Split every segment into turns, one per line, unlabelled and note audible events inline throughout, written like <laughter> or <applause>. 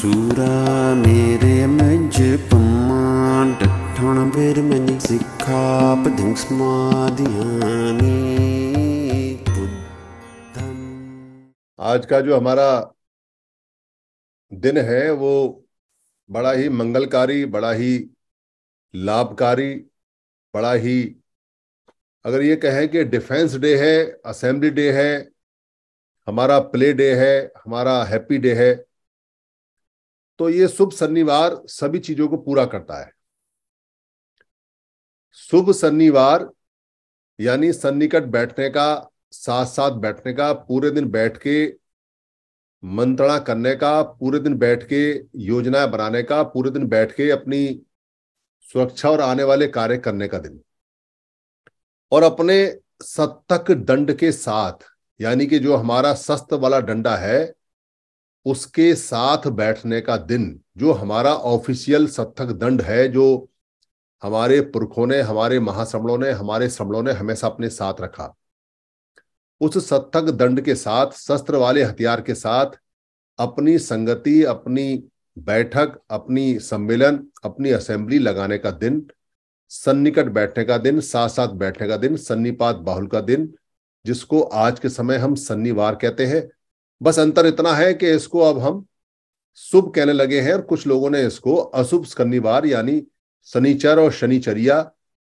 सूरा मेरे ਮਜ पमान ਡਠਣ बेर ਮਨ सिखा पदिंग
आज का जो हमारा दिन है वो बड़ा ही मंगलकारी बड़ा ही लाभकारी बड़ा ही अगर ये कहें कि डिफेंस डे है असेंबली डे है हमारा प्ले डे है हमारा हैप्पी डे है तो ये शुभ शनिवार सभी चीजों को पूरा करता है शुभ शनिवार यानी सन्निकट बैठने का साथ साथ बैठने का पूरे दिन बैठ के मंत्रणा करने का पूरे दिन बैठ के योजनाएं बनाने का पूरे दिन बैठ के अपनी सुरक्षा और आने वाले कार्य करने का दिन और अपने सत्तक दंड के साथ यानी कि जो हमारा शस्त्र वाला डंडा है उसके साथ बैठने का दिन जो हमारा ऑफिशियल सत्थक दंड है जो हमारे पुरखों ने हमारे महासमणों ने हमारे समणों ने हमेशा अपने साथ रखा उस सत्थक दंड के साथ शस्त्र वाले हथियार के साथ अपनी संगति अपनी बैठक अपनी सम्मेलन अपनी असेंबली लगाने का दिन सन्निकट बैठने का दिन साथ साथ बैठने का दिन सन्निपात बाहुल का दिन जिसको आज के समय हम सन्निवार कहते हैं बस अंतर इतना है कि इसको अब हम शुभ कहने लगे हैं और कुछ लोगों ने इसको अशुभ शनिवार यानी शनिचर और शनिचरिया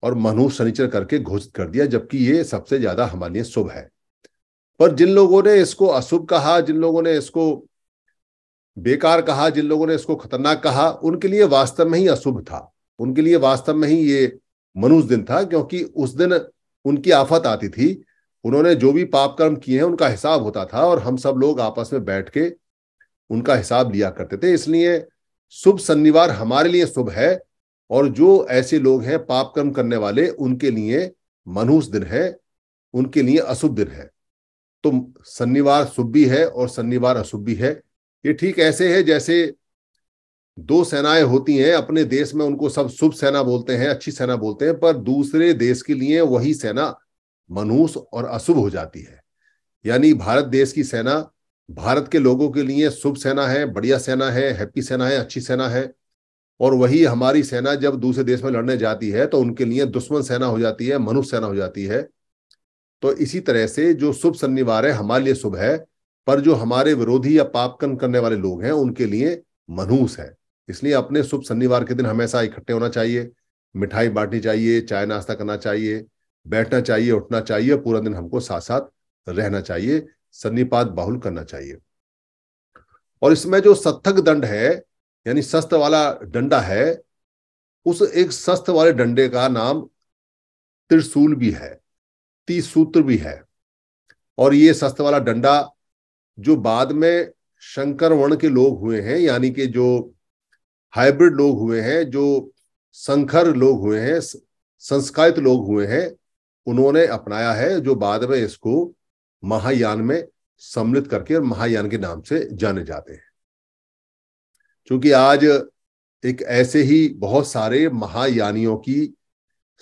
और मनु शनिचर करके घोषित कर दिया जबकि ये सबसे ज्यादा हमारे लिए शुभ है पर जिन लोगों ने इसको अशुभ कहा जिन लोगों ने इसको बेकार कहा जिन लोगों ने इसको खतरनाक कहा उनके लिए वास्तव में ही अशुभ था उनके लिए वास्तव में ही ये मनुष्य दिन था क्योंकि उस दिन उनकी आफत आती थी उन्होंने जो भी पाप कर्म किए हैं उनका हिसाब होता था और हम सब लोग आपस में बैठ के उनका हिसाब लिया करते थे इसलिए शुभ शनिवार हमारे लिए शुभ है और जो ऐसे लोग हैं पाप कर्म करने वाले उनके लिए मनुष्य दिन है उनके लिए अशुभ दिन है तो शनिवार शुभ भी है और शनिवार अशुभ भी है ये ठीक ऐसे है जैसे दो सेनाएं होती हैं अपने देश में उनको सब शुभ सेना बोलते हैं अच्छी सेना बोलते हैं पर दूसरे देश के लिए वही सेना मनहूस और अशुभ हो जाती है यानी भारत देश की सेना भारत के लोगों के लिए शुभ सेना है बढ़िया सेना है हैप्पी सेना है अच्छी सेना है और वही हमारी सेना जब दूसरे देश में लड़ने जाती है तो उनके लिए दुश्मन सेना हो जाती है मनुष्य सेना हो जाती है तो इसी तरह से जो शुभ शनिवार है हमारे लिए शुभ है पर जो हमारे विरोधी या पापकन करने वाले लोग हैं उनके लिए मनहूस है इसलिए अपने शुभ शनिवार के दिन हमेशा इकट्ठे होना चाहिए मिठाई बांटनी चाहिए चाय नाश्ता करना चाहिए बैठना चाहिए उठना चाहिए पूरा दिन हमको साथ साथ रहना चाहिए सन्निपात बाहुल करना चाहिए और इसमें जो सत्थक दंड है यानी शस्त्र वाला डंडा है उस एक शस्त्र वाले डंडे का नाम त्रिशूल भी है त्रिसूत्र भी है और ये शस्त्र वाला डंडा जो बाद में शंकर वर्ण के लोग हुए हैं यानी कि जो हाइब्रिड लोग हुए हैं जो संखर लोग हुए हैं संस्कारित लोग हुए हैं उन्होंने अपनाया है जो बाद में इसको महायान में सम्मिलित करके और महायान के नाम से जाने जाते हैं क्योंकि आज एक ऐसे ही बहुत सारे महायानियों की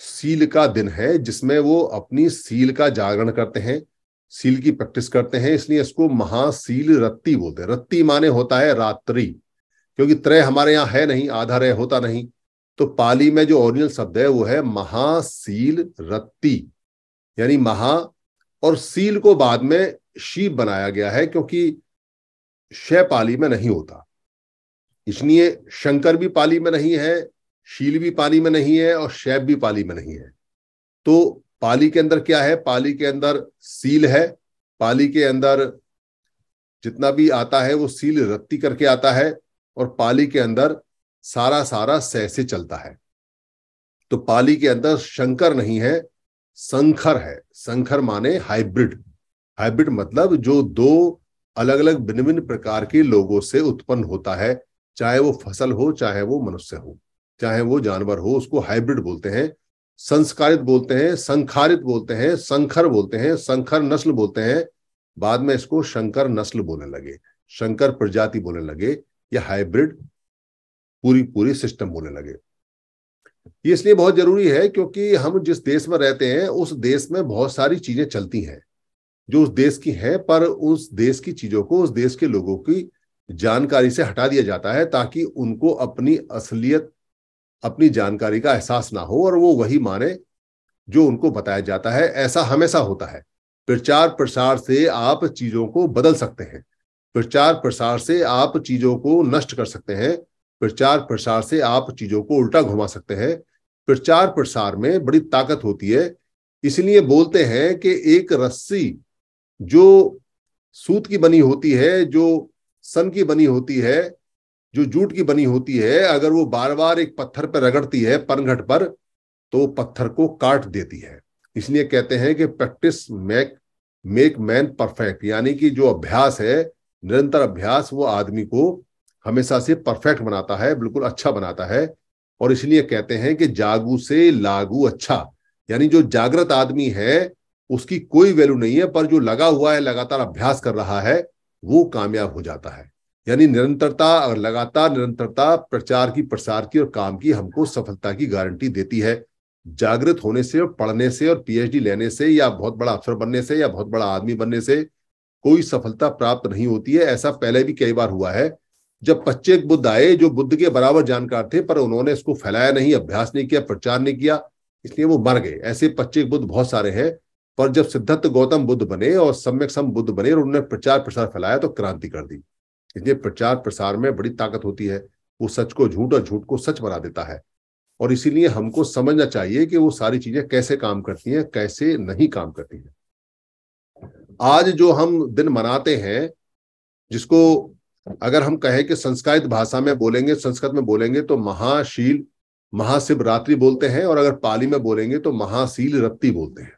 सील का दिन है जिसमें वो अपनी सील का जागरण करते हैं सील की प्रैक्टिस करते हैं इसलिए इसको महासील रत्ती बोलते हैं रत्ती माने होता है रात्रि क्योंकि त्रय हमारे यहाँ है नहीं आधा रह होता नहीं तो पाली में जो ओरिजिनल शब्द है वो है महाशील रत्ती यानी महा और सील को बाद में शी बनाया गया है क्योंकि शय पाली में नहीं होता इसलिए शंकर भी पाली में नहीं है शील भी पाली में नहीं है और शैब भी पाली में नहीं है तो पाली के अंदर क्या है पाली के अंदर सील है पाली के अंदर जितना भी आता है वो सील रत्ती करके आता है और पाली के अंदर सारा सारा सह से चलता है तो पाली के अंदर शंकर नहीं है संखर है संखर माने हाइब्रिड हाइब्रिड मतलब जो दो अलग अलग भिन्न भिन्न प्रकार के लोगों से उत्पन्न होता है चाहे वो फसल हो चाहे वो मनुष्य हो चाहे वो जानवर हो उसको हाइब्रिड बोलते हैं संस्कारित बोलते हैं संखारित बोलते हैं संखर बोलते हैं संखर नस्ल बोलते हैं बाद में इसको शंकर नस्ल बोलने लगे शंकर प्रजाति बोलने लगे या हाइब्रिड पूरी पूरी सिस्टम होने लगे ये इसलिए बहुत जरूरी है क्योंकि हम जिस देश में रहते हैं उस देश में बहुत सारी चीजें चलती हैं जो उस देश की हैं पर उस देश की चीजों को उस देश के लोगों की जानकारी से हटा दिया जाता है ताकि उनको अपनी असलियत अपनी जानकारी का एहसास ना हो और वो वही माने जो उनको बताया जाता है ऐसा हमेशा होता है प्रचार प्रसार से आप चीजों को बदल सकते हैं प्रचार प्रसार से आप चीजों को नष्ट कर सकते हैं प्रचार प्रसार से आप चीजों को उल्टा घुमा सकते हैं प्रचार प्रसार में बड़ी ताकत होती है इसलिए बोलते हैं कि एक रस्सी जो सूत की बनी होती है जो सन की बनी होती है जो जूट की बनी होती है अगर वो बार बार एक पत्थर पर रगड़ती है पनघट पर तो पत्थर को काट देती है इसलिए कहते हैं कि practice make make man perfect यानी कि जो अभ्यास है निरंतर अभ्यास वो आदमी को हमेशा से परफेक्ट बनाता है बिल्कुल अच्छा बनाता है और इसलिए कहते हैं कि जागू से लागू अच्छा यानी जो जागृत आदमी है उसकी कोई वैल्यू नहीं है पर जो लगा हुआ है लगातार अभ्यास कर रहा है वो कामयाब हो जाता है यानी निरंतरता और लगातार निरंतरता प्रचार की प्रसार की और काम की हमको सफलता की गारंटी देती है जागृत होने से और पढ़ने से और पीएचडी लेने से या बहुत बड़ा अफसर बनने से या बहुत बड़ा आदमी बनने से कोई सफलता प्राप्त नहीं होती है ऐसा पहले भी कई बार हुआ है जब पच्चेक बुद्ध आए जो बुद्ध के बराबर जानकार थे पर उन्होंने इसको फैलाया नहीं अभ्यास नहीं किया प्रचार नहीं किया इसलिए वो मर गए ऐसे पच्चे बुद्ध बहुत सारे हैं पर जब सिद्धार्थ गौतम बुद्ध बने और सम्यक सम बुद्ध बने और उन्होंने प्रचार प्रसार फैलाया तो क्रांति कर दी इसलिए प्रचार प्रसार में बड़ी ताकत होती है वो सच को झूठ और झूठ को सच बना देता है और इसीलिए हमको समझना चाहिए कि वो सारी चीजें कैसे काम करती हैं कैसे नहीं काम करती हैं आज जो हम दिन मनाते हैं जिसको अगर हम कहें कि संस्कृत भाषा में बोलेंगे संस्कृत में बोलेंगे तो महाशील महाशिवरात्रि बोलते हैं और अगर पाली में बोलेंगे तो महाशील रत्ती बोलते हैं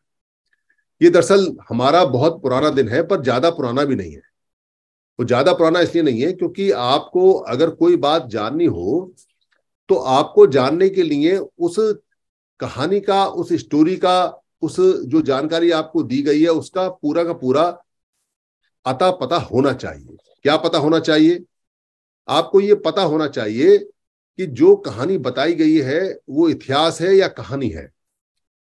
ये दरअसल हमारा बहुत पुराना दिन है पर ज्यादा पुराना भी नहीं है वो ज्यादा पुराना इसलिए नहीं है क्योंकि आपको अगर कोई बात जाननी हो तो आपको जानने के लिए उस कहानी का उस स्टोरी का उस जो जानकारी आपको दी गई है उसका पूरा का पूरा अता पता होना चाहिए क्या पता होना चाहिए आपको ये पता होना चाहिए कि जो कहानी बताई गई है वो इतिहास है या कहानी है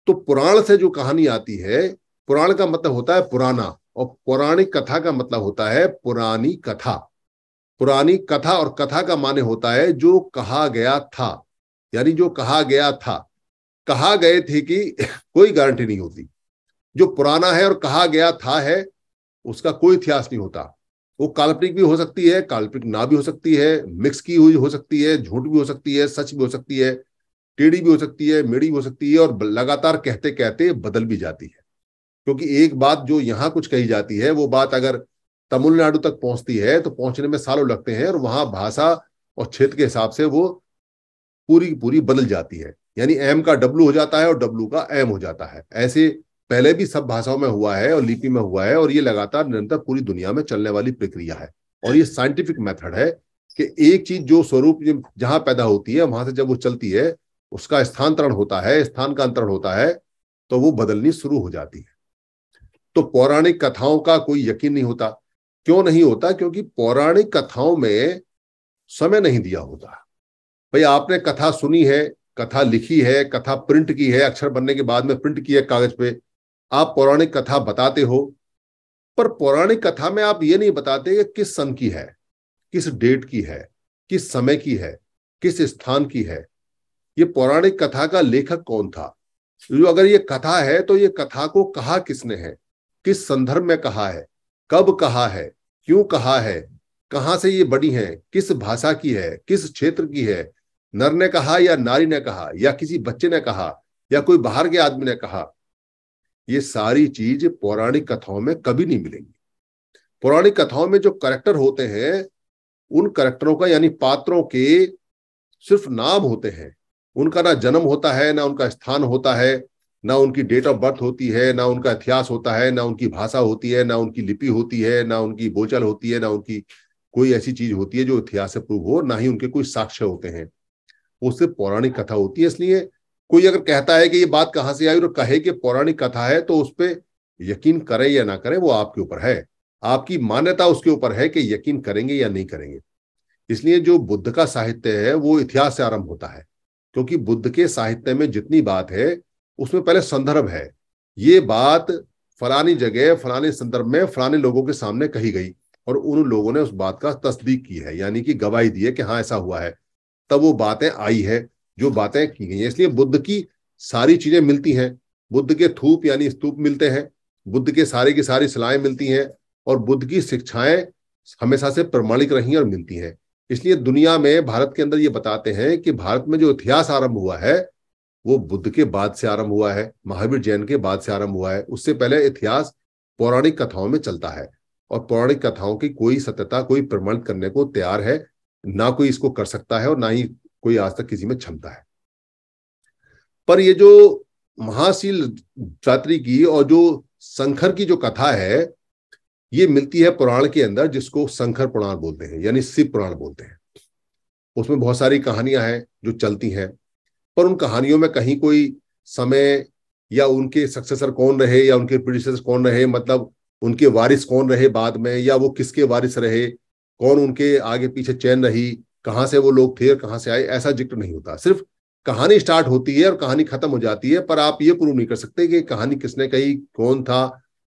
तो पुराण से जो कहानी आती है पुराण का मतलब होता है पुराना और पौराणिक कथा का मतलब होता है पुरानी कथा पुरानी कथा और कथा का माने होता है जो कहा गया था यानी जो कहा गया था कहा गए थे कि <laughs> कोई गारंटी नहीं होती जो पुराना है और कहा गया था है उसका कोई इतिहास नहीं होता वो काल्पनिक भी हो सकती है काल्पनिक ना भी हो सकती है मिक्स की हुई हो सकती है झूठ भी हो सकती है सच भी हो सकती है टेढ़ी भी हो सकती है मेढ़ी भी हो सकती है और लगातार कहते कहते बदल भी जाती है क्योंकि एक बात जो यहाँ कुछ कही जाती है वो बात अगर तमिलनाडु तक पहुंचती है तो पहुंचने में सालों लगते हैं और वहां भाषा और क्षेत्र के हिसाब से वो पूरी पूरी बदल जाती है यानी एम का डब्लू हो जाता है और डब्लू का एम हो जाता है ऐसे पहले भी सब भाषाओं में हुआ है और लिपि में हुआ है और ये लगातार निरंतर पूरी दुनिया में चलने वाली प्रक्रिया है और ये साइंटिफिक मेथड है कि एक चीज जो स्वरूप जहां पैदा होती है वहां से जब वो चलती है उसका स्थानांतरण होता है स्थान का अंतरण होता है तो वो बदलनी शुरू हो जाती है तो पौराणिक कथाओं का कोई यकीन नहीं होता क्यों नहीं होता क्योंकि पौराणिक कथाओं में समय नहीं दिया होता भाई आपने कथा सुनी है कथा लिखी है कथा प्रिंट की है अक्षर बनने के बाद में प्रिंट किया कागज पे आप पौराणिक कथा बताते हो पर पौराणिक कथा में आप ये नहीं बताते कि किस सन की है किस डेट की है किस समय की है किस स्थान की है ये पौराणिक कथा का लेखक कौन था जो अगर ये कथा है तो ये कथा को कहा किसने है किस संदर्भ में कहा है कब कहा है क्यों कहा है कहाँ से ये बड़ी है किस भाषा की है किस क्षेत्र की है नर ने कहा या नारी ने कहा या किसी बच्चे ने कहा या कोई बाहर के आदमी ने कहा ये सारी चीज पौराणिक कथाओं में कभी नहीं मिलेंगी पौराणिक कथाओं में जो करेक्टर होते हैं उन करेक्टरों का यानी पात्रों के सिर्फ नाम होते हैं उनका ना जन्म होता है ना उनका स्थान होता है ना उनकी डेट ऑफ बर्थ होती है ना उनका इतिहास होता है ना उनकी भाषा होती है ना उनकी लिपि होती है ना उनकी बोचल होती है ना उनकी कोई ऐसी चीज होती है जो इतिहास से प्रूव हो ना ही उनके कोई साक्ष्य होते हैं वो सिर्फ पौराणिक कथा होती है इसलिए कोई अगर कहता है कि ये बात कहाँ से आई और कहे कि पौराणिक कथा है तो उस पर यकीन करे या ना करे वो आपके ऊपर है आपकी मान्यता उसके ऊपर है कि यकीन करेंगे या नहीं करेंगे इसलिए जो बुद्ध का साहित्य है वो इतिहास से आरंभ होता है क्योंकि बुद्ध के साहित्य में जितनी बात है उसमें पहले संदर्भ है ये बात फलानी जगह फलाने संदर्भ में फलाने लोगों के सामने कही गई और उन लोगों ने उस बात का तस्दीक की है यानी कि गवाही दी है कि हाँ ऐसा हुआ है तब वो बातें आई है जो बातें की गई इसलिए बुद्ध की सारी चीजें मिलती हैं बुद्ध के थूप यानी स्तूप मिलते हैं बुद्ध के सारे की सारी सलाहें मिलती हैं और बुद्ध की शिक्षाएं हमेशा से प्रमाणिक रही और मिलती हैं इसलिए दुनिया में भारत के अंदर ये बताते हैं कि भारत में जो इतिहास आरंभ हुआ है वो बुद्ध के बाद से आरंभ हुआ है महावीर जैन के बाद से आरंभ हुआ है उससे पहले इतिहास पौराणिक कथाओं में चलता है और पौराणिक कथाओं की कोई सत्यता कोई प्रमाणित करने को तैयार है ना कोई इसको कर सकता है और ना ही कोई आज तक किसी में क्षमता है पर ये जो महाशील रात्रि की और जो शंखर की जो कथा है ये मिलती है पुराण के अंदर जिसको शंखर पुराण बोलते हैं यानी शिव पुराण बोलते हैं उसमें बहुत सारी कहानियां हैं जो चलती हैं पर उन कहानियों में कहीं कोई समय या उनके सक्सेसर कौन रहे या उनके प्रोड्यूसर कौन रहे मतलब उनके वारिस कौन रहे बाद में या वो किसके वारिस रहे कौन उनके आगे पीछे चैन रही कहाँ से वो लोग थे और कहाँ से आए ऐसा जिक्र नहीं होता सिर्फ कहानी स्टार्ट होती है और कहानी खत्म हो जाती है पर आप ये प्रूव नहीं कर सकते कि कहानी किसने कही कौन था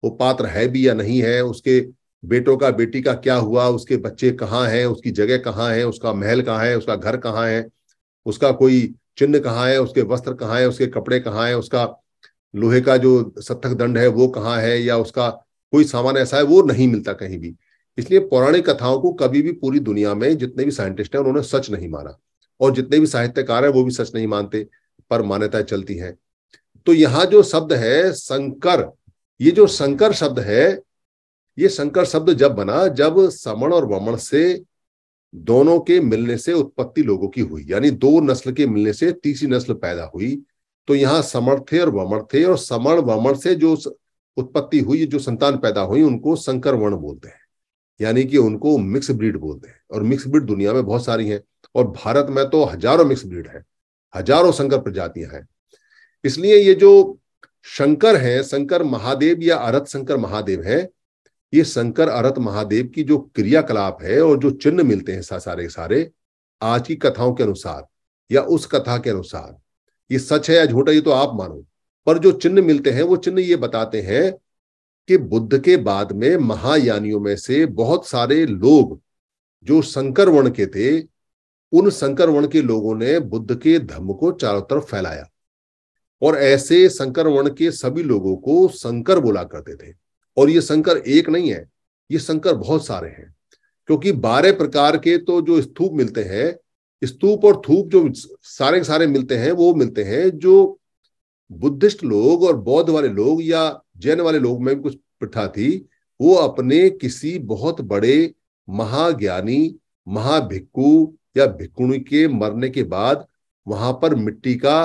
वो पात्र है भी या नहीं है उसके बेटों का बेटी का क्या हुआ उसके बच्चे कहाँ हैं उसकी जगह कहाँ है उसका महल कहाँ है उसका घर कहाँ है उसका कोई चिन्ह कहाँ है उसके वस्त्र कहाँ है उसके कपड़े कहाँ है उसका लोहे का जो सत्थक दंड है वो कहाँ है या उसका कोई सामान ऐसा है वो नहीं मिलता कहीं भी इसलिए पौराणिक कथाओं को कभी भी पूरी दुनिया में जितने भी साइंटिस्ट हैं उन्होंने सच नहीं माना और जितने भी साहित्यकार हैं वो भी सच नहीं मानते पर मान्यताएं चलती है तो यहाँ जो शब्द है संकर ये जो संकर शब्द है ये संकर शब्द जब बना जब समण और वमण से दोनों के मिलने से उत्पत्ति लोगों की हुई यानी दो नस्ल के मिलने से तीसरी नस्ल पैदा हुई तो यहां समण थे और वमण थे और समण वमण से जो उत्पत्ति हुई जो संतान पैदा हुई उनको संकर वर्ण बोलते हैं यानी कि उनको मिक्स ब्रीड बोलते हैं और मिक्स ब्रीड दुनिया में बहुत सारी हैं और भारत में तो हजारों मिक्स ब्रीड है हजारों संकर प्रजातियां हैं इसलिए ये जो शंकर हैं शंकर महादेव या अरत शंकर महादेव हैं ये शंकर अरत महादेव की जो क्रियाकलाप है और जो चिन्ह मिलते हैं सारे सारे आज की कथाओं के अनुसार या उस कथा के अनुसार ये सच है या झूठा ये तो आप मानो पर जो चिन्ह मिलते हैं वो चिन्ह ये बताते हैं कि बुद्ध के बाद में महायानियों में से बहुत सारे लोग जो शंकर वर्ण के थे उन शंकर वर्ण के लोगों ने बुद्ध के धर्म को चारों तरफ फैलाया और ऐसे शंकर वर्ण के सभी लोगों को शंकर बोला करते थे और ये शंकर एक नहीं है ये शंकर बहुत सारे हैं क्योंकि बारह प्रकार के तो जो स्तूप मिलते हैं स्तूप और थूप जो सारे सारे मिलते हैं वो मिलते हैं जो बुद्धिस्ट लोग और बौद्ध वाले लोग या जैन वाले लोग में भी कुछ प्रथा थी वो अपने किसी बहुत बड़े महाज्ञानी महाभिक्कु या भिक्कुणी के मरने के बाद वहां पर मिट्टी का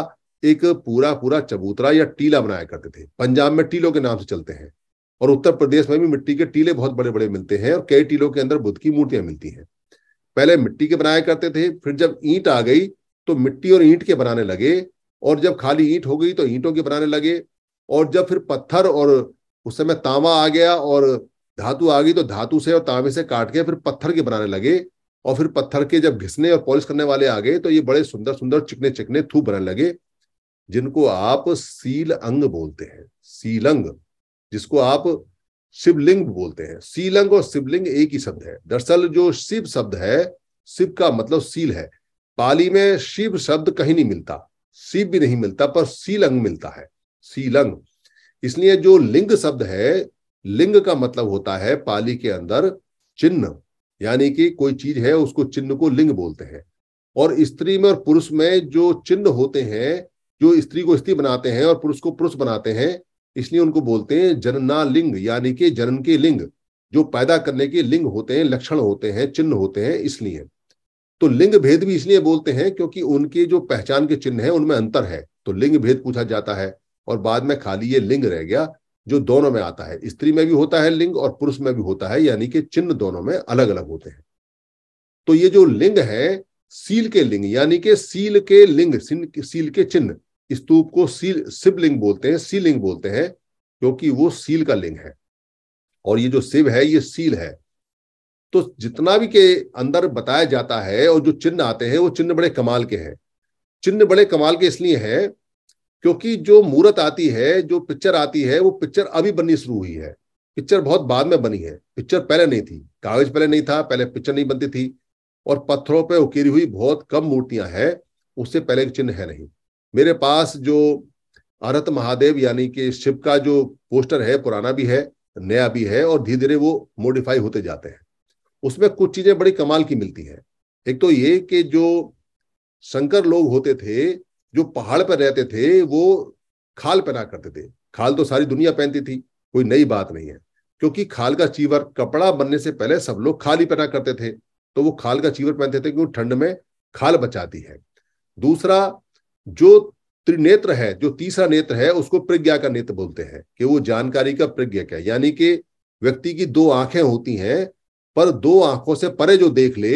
एक पूरा पूरा चबूतरा या टीला बनाया करते थे पंजाब में टीलों के नाम से चलते हैं और उत्तर प्रदेश में भी मिट्टी के टीले बहुत बड़े बड़े मिलते हैं और कई टीलों के अंदर बुद्ध की मूर्तियां मिलती हैं पहले मिट्टी के बनाया करते थे फिर जब ईंट आ गई तो मिट्टी और ईंट के बनाने लगे और जब खाली ईंट हो गई तो ईंटों के बनाने लगे और जब फिर पत्थर और उस समय तांबा आ गया और धातु आ गई तो धातु से और तांबे से काट के फिर पत्थर के बनाने लगे और फिर पत्थर के जब घिसने और पॉलिश करने वाले आ गए तो ये बड़े सुंदर सुंदर चिकने चिकने थूप बनाने लगे जिनको आप सील अंग बोलते हैं सीलंग जिसको आप शिवलिंग बोलते हैं सीलंग और शिवलिंग एक ही शब्द है दरअसल जो शिव शब्द है शिव का मतलब सील है पाली में शिव शब्द कहीं नहीं मिलता शिव भी नहीं मिलता पर सीलंग मिलता है सीलंग इसलिए जो लिंग शब्द है लिंग का मतलब होता है पाली के अंदर चिन्ह यानी कि कोई चीज है उसको चिन्ह को लिंग बोलते हैं और स्त्री में और पुरुष में जो चिन्ह होते हैं जो स्त्री को स्त्री बनाते हैं और पुरुष को पुरुष बनाते हैं इसलिए उनको बोलते हैं जनना लिंग यानी कि जनन के लिंग जो पैदा करने के लिंग होते हैं लक्षण होते हैं चिन्ह होते हैं इसलिए तो लिंग भेद भी इसलिए बोलते हैं क्योंकि उनके जो पहचान के चिन्ह है उनमें अंतर है तो लिंग भेद पूछा जाता है और बाद में खाली ये लिंग रह गया जो दोनों में आता है स्त्री में भी होता है लिंग और पुरुष में भी होता है यानी कि चिन्ह दोनों में अलग अलग होते हैं तो ये जो लिंग है सील के लिंग यानी कि सील के लिंग सील के चिन्ह स्तूप को सील शिवलिंग बोलते हैं सीलिंग बोलते हैं क्योंकि वो सील का लिंग है और ये जो शिव है ये सील है तो जितना भी के अंदर बताया जाता है और जो चिन्ह आते हैं वो चिन्ह बड़े कमाल के हैं चिन्ह बड़े कमाल के इसलिए हैं क्योंकि जो मूर्त आती है जो पिक्चर आती है वो पिक्चर अभी बननी शुरू हुई है पिक्चर बहुत बाद में बनी है पिक्चर पहले नहीं थी कागज पहले नहीं था पहले पिक्चर नहीं बनती थी और पत्थरों पर उकेरी हुई बहुत कम मूर्तियां हैं उससे पहले चिन्ह है नहीं मेरे पास जो अरत महादेव यानी कि शिव का जो पोस्टर है पुराना भी है नया भी है और धीरे धीरे वो मॉडिफाई होते जाते हैं उसमें कुछ चीजें बड़ी कमाल की मिलती हैं एक तो ये कि जो शंकर लोग होते थे जो पहाड़ पर रहते थे वो खाल पहना करते थे खाल तो सारी दुनिया पहनती थी कोई नई बात नहीं है क्योंकि खाल का चीवर कपड़ा बनने से पहले सब लोग खाल ही पहना करते थे तो वो खाल का चीवर पहनते थे क्योंकि ठंड में खाल बचाती है दूसरा जो त्रिनेत्र है जो तीसरा नेत्र है उसको प्रज्ञा का नेत्र बोलते हैं कि वो जानकारी का प्रज्ञा क्या यानी कि व्यक्ति की दो आंखें होती हैं पर दो आंखों से परे जो देख ले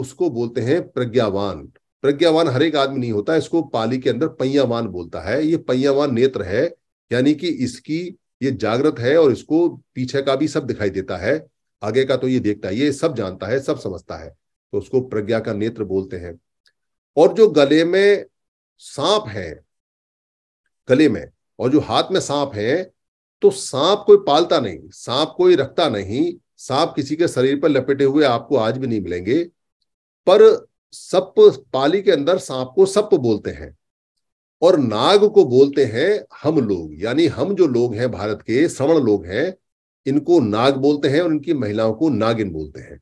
उसको बोलते हैं प्रज्ञावान प्रज्ञावान हर एक आदमी नहीं होता इसको पाली के अंदर पैयावान बोलता है ये पैयावान नेत्र है यानी कि इसकी ये जागृत है और इसको पीछे का भी सब दिखाई देता है आगे का तो ये देखता है ये सब जानता है सब समझता है तो उसको प्रज्ञा का नेत्र बोलते हैं और जो गले में सांप है गले में और जो हाथ में सांप है तो सांप कोई पालता नहीं सांप कोई रखता नहीं सांप किसी के शरीर पर लपेटे हुए आपको आज भी नहीं मिलेंगे पर सप पाली के अंदर सांप को सप बोलते हैं और नाग को बोलते हैं हम लोग यानी हम जो लोग हैं भारत के श्रवण लोग हैं इनको नाग बोलते हैं और इनकी महिलाओं को नागिन बोलते हैं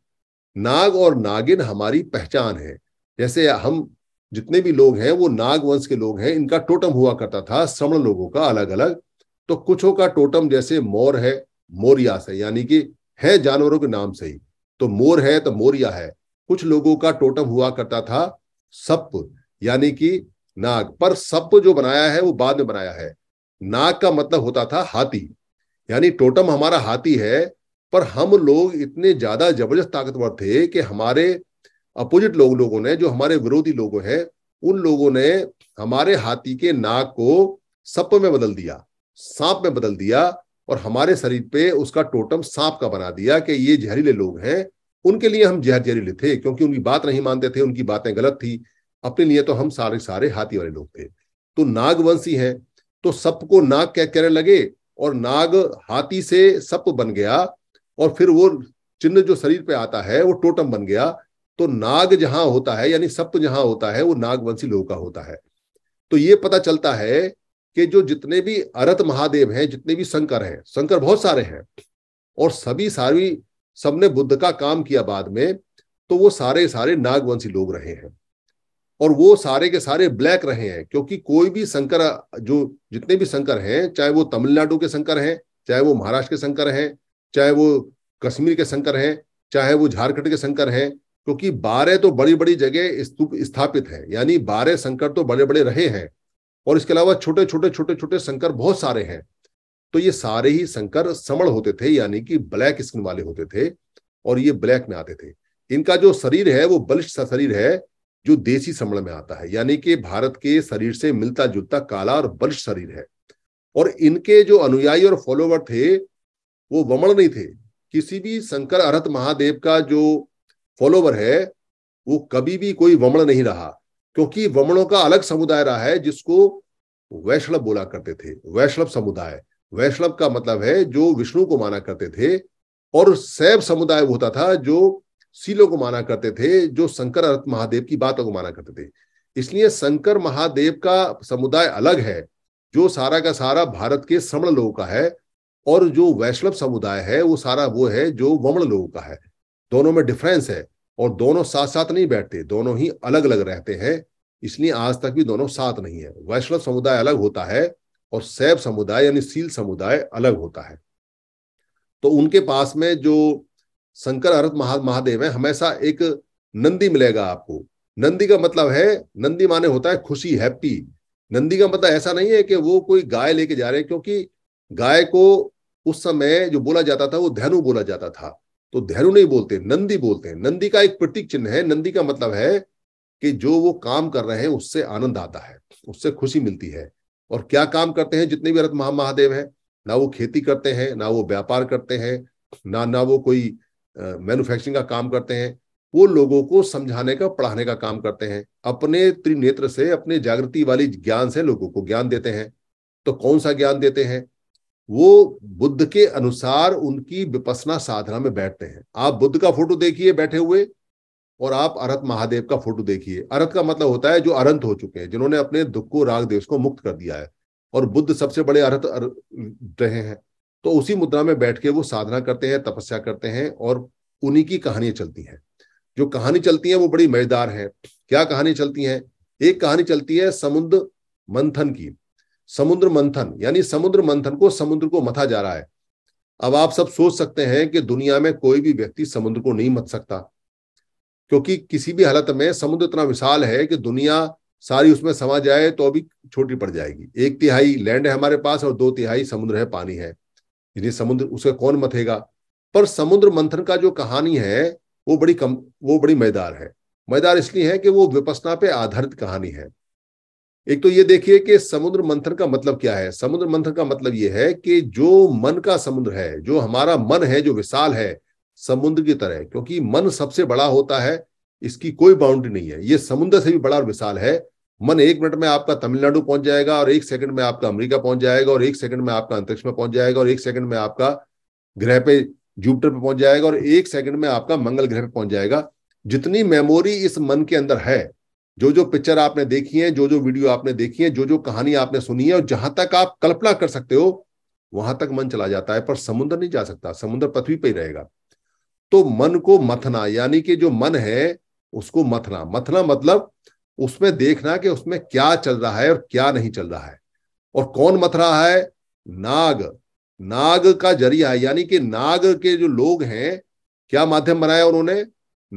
नाग और नागिन हमारी पहचान है जैसे हम जितने भी लोग हैं वो नाग वंश के लोग हैं इनका टोटम हुआ करता था श्रवण लोगों का अलग अलग तो कुछों का टोटम जैसे मोर है मोरिया से यानी कि है जानवरों के नाम से ही तो मोर है तो मोरिया है कुछ लोगों का टोटम हुआ करता था सप यानी कि नाग पर सप जो बनाया है वो बाद में बनाया है नाग का मतलब होता था हाथी यानी टोटम हमारा हाथी है पर हम लोग इतने ज्यादा जबरदस्त ताकतवर थे कि हमारे अपोजिट लोग लोगों ने जो हमारे विरोधी लोग हैं उन लोगों ने हमारे हाथी के नाक को सप में बदल दिया सांप में बदल दिया और हमारे शरीर पे उसका टोटम सांप का बना दिया कि ये जहरीले लोग हैं उनके लिए हम जहर जहरीले थे क्योंकि उनकी बात नहीं मानते थे उनकी बातें गलत थी अपने लिए तो हम सारे सारे हाथी वाले लोग थे तो नागवंशी हैं तो सबको नाग कह कहने लगे और नाग हाथी से सप बन गया और फिर वो चिन्ह जो शरीर पे आता है वो टोटम बन गया तो नाग जहां होता है यानी सप जहां होता है वो नागवंशी लोगों का होता है तो ये पता चलता है कि जो जितने भी अरत महादेव हैं जितने भी शंकर हैं शंकर बहुत सारे हैं और सभी सारी सबने बुद्ध का काम किया बाद में तो वो सारे सारे नागवंशी लोग रहे हैं और वो सारे के सारे ब्लैक रहे हैं क्योंकि कोई भी शंकर जो जितने भी शंकर हैं चाहे वो तमिलनाडु के शंकर हैं चाहे वो महाराष्ट्र के शंकर हैं चाहे वो कश्मीर के शंकर हैं चाहे वो झारखंड के शंकर हैं क्योंकि बारह तो बड़ी बड़ी जगह स्तूप स्थापित है यानी बारह शंकर तो बड़े बड़े रहे हैं और इसके अलावा छोटे छोटे छोटे छोटे शंकर बहुत सारे हैं तो ये सारे ही शंकर समण होते थे यानी कि ब्लैक स्किन वाले होते थे और ये ब्लैक में आते थे इनका जो शरीर है वो बलिष्ठ सा शरीर है जो देसी समण में आता है यानी कि भारत के शरीर से मिलता जुलता काला और बलिष्ठ शरीर है और इनके जो अनुयायी और फॉलोवर थे वो वमण नहीं थे किसी भी शंकर अरहत महादेव का जो फॉलोवर है वो कभी भी कोई वमण नहीं रहा क्योंकि वमणों का अलग समुदाय रहा है जिसको वैष्णव बोला करते थे वैष्णव समुदाय वैष्णव का मतलब है जो विष्णु को माना करते थे और सैव समुदाय होता था जो सीलों को माना करते थे जो शंकर अर्थ महादेव की बातों को माना करते थे इसलिए शंकर महादेव का समुदाय अलग है जो सारा का सारा भारत के श्रमण लोगों का है और जो वैष्णव समुदाय है वो सारा वो है जो वमण लोगों का है दोनों में डिफरेंस है और दोनों साथ साथ नहीं बैठते दोनों ही अलग अलग रहते हैं इसलिए आज तक भी दोनों साथ नहीं है वैष्णव समुदाय अलग होता है और सैब समुदाय यानी सील समुदाय अलग होता है तो उनके पास में जो शंकर अर्थ महा महादेव है हमेशा एक नंदी मिलेगा आपको नंदी का मतलब है नंदी माने होता है खुशी हैप्पी नंदी का मतलब ऐसा नहीं है कि वो कोई गाय लेके जा रहे हैं क्योंकि गाय को उस समय जो बोला जाता था वो धैनु बोला जाता था तो धैनु नहीं बोलते नंदी बोलते हैं नंदी का एक प्रतीक चिन्ह है नंदी का मतलब है कि जो वो काम कर रहे हैं उससे आनंद आता है उससे खुशी मिलती है और क्या काम करते हैं जितने भी रथ महा महादेव हैं ना वो खेती करते हैं ना वो व्यापार करते हैं ना ना वो कोई मैन्युफैक्चरिंग का काम करते हैं वो लोगों को समझाने का पढ़ाने का काम करते हैं अपने त्रिनेत्र से अपने जागृति वाली ज्ञान से लोगों को ज्ञान देते हैं तो कौन सा ज्ञान देते हैं वो बुद्ध के अनुसार उनकी विपसना साधना में बैठते हैं आप बुद्ध का फोटो देखिए बैठे हुए और आप अरत महादेव का फोटो देखिए अरत का मतलब होता है जो अरंत हो चुके हैं जिन्होंने अपने दुख को राग देश को मुक्त कर दिया है और बुद्ध सबसे बड़े अरत अर... रहे हैं तो उसी मुद्रा में बैठ के वो साधना करते हैं तपस्या करते हैं और उन्हीं की कहानियां चलती हैं जो कहानी चलती है वो बड़ी मजेदार है क्या कहानी चलती है एक कहानी चलती है समुद्र मंथन की समुद्र मंथन यानी समुद्र मंथन को समुद्र को मथा जा रहा है अब आप सब सोच सकते हैं कि दुनिया में कोई भी व्यक्ति समुद्र को नहीं मत सकता क्योंकि किसी भी हालत में समुद्र इतना विशाल है कि दुनिया सारी उसमें समा जाए तो अभी छोटी पड़ जाएगी एक तिहाई लैंड है हमारे पास और दो तिहाई समुद्र है पानी है यदि समुद्र उसे कौन मथेगा पर समुद्र मंथन का जो कहानी है वो बड़ी कम वो बड़ी मैदार है मैदार इसलिए है कि वो विपसना पे आधारित कहानी है एक तो ये देखिए कि समुद्र मंथन का मतलब क्या है समुद्र मंथन का मतलब ये है कि जो मन का समुद्र है जो हमारा मन है जो विशाल है समुद्र की तरह क्योंकि मन सबसे बड़ा होता है इसकी कोई बाउंड्री नहीं है ये समुद्र से भी बड़ा और विशाल है मन एक मिनट में आपका तमिलनाडु पहुंच जाएगा और एक सेकंड में आपका अमेरिका पहुंच जाएगा और एक सेकंड में आपका अंतरिक्ष में पहुंच जाएगा और एक सेकंड में आपका ग्रह पे जुपिटर पे पहुंच जाएगा और एक सेकंड में आपका मंगल ग्रह पे पहुंच जाएगा जितनी मेमोरी इस मन के अंदर है जो जो पिक्चर आपने देखी है जो जो वीडियो आपने देखी है जो जो कहानी आपने सुनी है और जहां तक आप कल्पना कर सकते हो वहां तक मन चला जाता है पर समुद्र नहीं जा सकता समुद्र पृथ्वी पर ही रहेगा तो मन को मथना यानी कि जो मन है उसको मथना मथना मतलब उसमें देखना कि उसमें क्या चल रहा है और क्या नहीं चल रहा है और कौन मथ रहा है नाग नाग का जरिया है यानी कि नाग के जो लोग हैं क्या माध्यम बनाया उन्होंने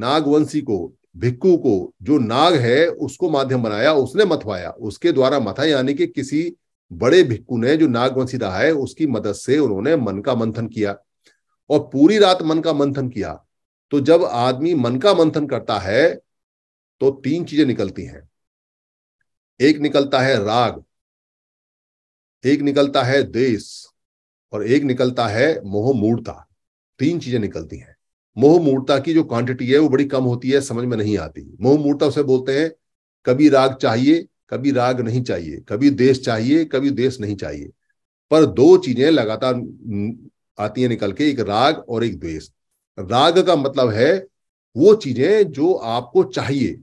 नागवंशी को भिक्कू को जो नाग है उसको माध्यम बनाया उसने मथवाया उसके द्वारा मथा यानी कि किसी बड़े भिक्कू ने जो नागवंशी रहा है उसकी मदद से उन्होंने मन का मंथन किया और पूरी रात मन का मंथन किया तो जब आदमी मन का मंथन करता है तो तीन चीजें निकलती हैं एक निकलता है राग एक निकलता है देश और एक निकलता है मोह मूर्ता तीन चीजें निकलती हैं मोह मूर्ता की जो क्वांटिटी है वो बड़ी कम होती है समझ में नहीं आती मोह मूर्ता उसे बोलते हैं कभी राग चाहिए कभी राग नहीं चाहिए कभी देश चाहिए कभी देश नहीं चाहिए पर दो चीजें लगातार आती है निकल के एक राग और एक द्वेष राग का मतलब है वो चीजें जो आपको चाहिए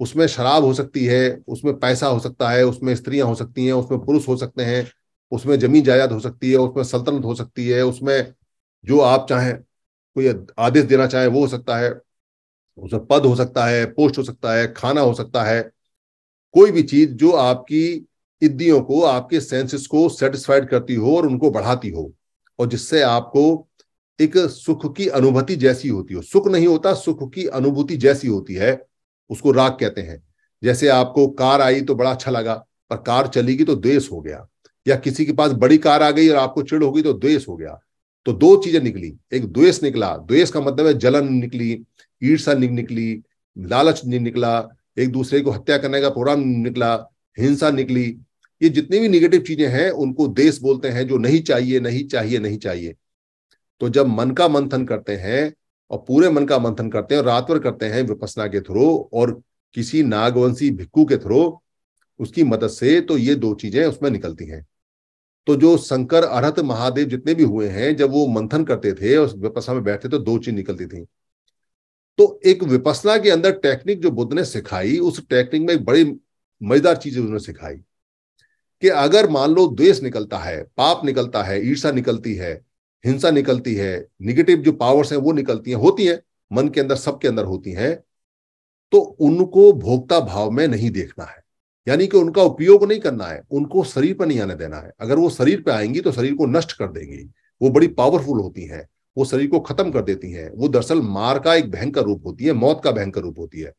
उसमें शराब हो सकती है उसमें पैसा हो सकता है उसमें स्त्रियां हो सकती हैं उसमें पुरुष हो सकते हैं उसमें जमीन जायदाद हो सकती है उसमें सल्तनत हो सकती है उसमें जो आप चाहें कोई आदेश देना चाहे वो हो सकता है उसमें पद हो सकता है पोस्ट हो सकता है खाना हो सकता है कोई भी चीज जो आपकी इद्दियों को आपके सेंसेस को सेटिस्फाइड करती हो और उनको बढ़ाती हो और जिससे आपको एक सुख की अनुभूति जैसी होती हो सुख नहीं होता सुख की अनुभूति जैसी होती है उसको राग कहते हैं जैसे आपको कार आई तो बड़ा अच्छा लगा पर कार चली गई तो द्वेष हो गया या किसी के पास बड़ी कार आ गई और आपको चिड़ हो गई तो द्वेष हो गया तो दो चीजें निकली एक द्वेष निकला द्वेष का मतलब है जलन निकली ईर्षा निकली लालच निकला एक दूसरे को हत्या करने का प्रोग्राम निकला हिंसा निकली ये जितनी भी निगेटिव चीजें हैं उनको देश बोलते हैं जो नहीं चाहिए नहीं चाहिए नहीं चाहिए तो जब मन का मंथन करते हैं और पूरे मन का मंथन करते हैं और भर करते हैं विपसना के थ्रू और किसी नागवंशी भिक्कू के थ्रू उसकी मदद से तो ये दो चीजें उसमें निकलती हैं तो जो शंकर अरहत महादेव जितने भी हुए हैं जब वो मंथन करते थे और विपसना में बैठते तो दो चीज निकलती थी तो एक विपसना के अंदर टेक्निक जो बुद्ध ने सिखाई उस टेक्निक में एक बड़ी मजेदार चीज उन्होंने सिखाई कि अगर मान लो द्वेष निकलता है पाप निकलता है ईर्षा निकलती है हिंसा निकलती है निगेटिव जो पावर्स हैं वो निकलती हैं होती हैं मन के अंदर सबके अंदर होती हैं तो उनको भोक्ता भाव में नहीं देखना है यानी कि उनका उपयोग नहीं करना है उनको शरीर पर नहीं आने देना है अगर वो शरीर पर आएंगी तो शरीर को नष्ट कर देंगी वो बड़ी पावरफुल होती हैं वो शरीर को खत्म कर देती हैं वो दरअसल मार का एक भयंकर रूप होती है मौत का भयंकर रूप होती है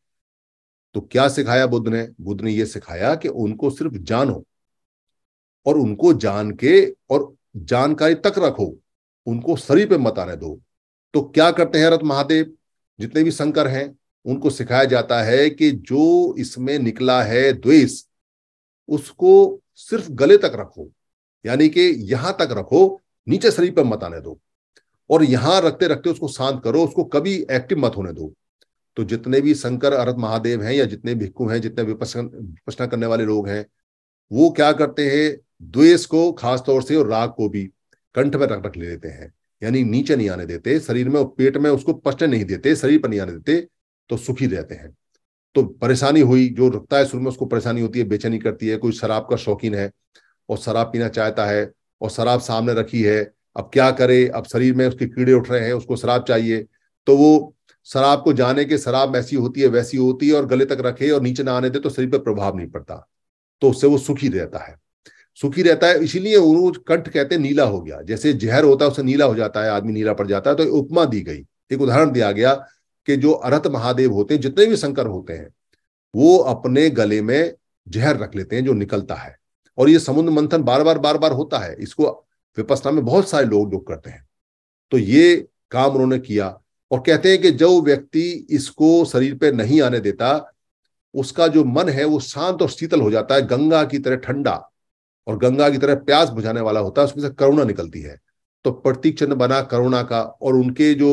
तो क्या सिखाया बुद्ध ने बुद्ध ने यह सिखाया कि उनको सिर्फ जानो और उनको जान के और जानकारी तक रखो उनको शरीर पे मत आने दो तो क्या करते हैं रथ महादेव जितने भी शंकर हैं उनको सिखाया जाता है कि जो इसमें निकला है द्वेष उसको सिर्फ गले तक रखो यानी कि यहां तक रखो नीचे शरीर पर मत आने दो और यहां रखते रखते उसको शांत करो उसको कभी एक्टिव मत होने दो तो जितने भी शंकर अरत महादेव हैं या जितने भिक्खु हैं जितने विपसन करने वाले लोग हैं वो क्या करते हैं द्वेष को खासतौर से और राग को भी कंठ में रख रख ले लेते हैं यानी नीचे नहीं आने देते शरीर में और पेट में उसको पचने नहीं देते शरीर पर नहीं आने देते तो सुखी रहते हैं तो परेशानी हुई जो रुकता है सुर में उसको परेशानी होती है बेचैनी करती है कोई शराब का शौकीन है और शराब पीना चाहता है और शराब सामने रखी है अब क्या करे अब शरीर में उसके कीड़े उठ रहे हैं उसको शराब चाहिए तो वो शराब को जाने के शराब ऐसी होती है वैसी होती है और गले तक रखे और नीचे ना आने दे तो शरीर पर प्रभाव नहीं पड़ता तो उससे वो सुखी रहता है सुखी रहता है इसीलिए कंठ कहते हैं नीला हो गया जैसे जहर होता है उससे नीला हो जाता है आदमी नीला पड़ जाता है तो उपमा दी गई एक उदाहरण दिया गया कि जो अरत महादेव होते हैं जितने भी शंकर होते हैं वो अपने गले में जहर रख लेते हैं जो निकलता है और ये समुद्र मंथन बार बार बार बार होता है इसको विपसना में बहुत सारे लोग लोग करते हैं तो ये काम उन्होंने किया और कहते हैं कि जो व्यक्ति इसको शरीर पे नहीं आने देता उसका जो मन है वो शांत और शीतल हो जाता है गंगा की तरह ठंडा और गंगा की तरह प्यास बुझाने वाला होता है उसमें से करुणा निकलती है तो प्रतीक चिन्ह बना करुणा का और उनके जो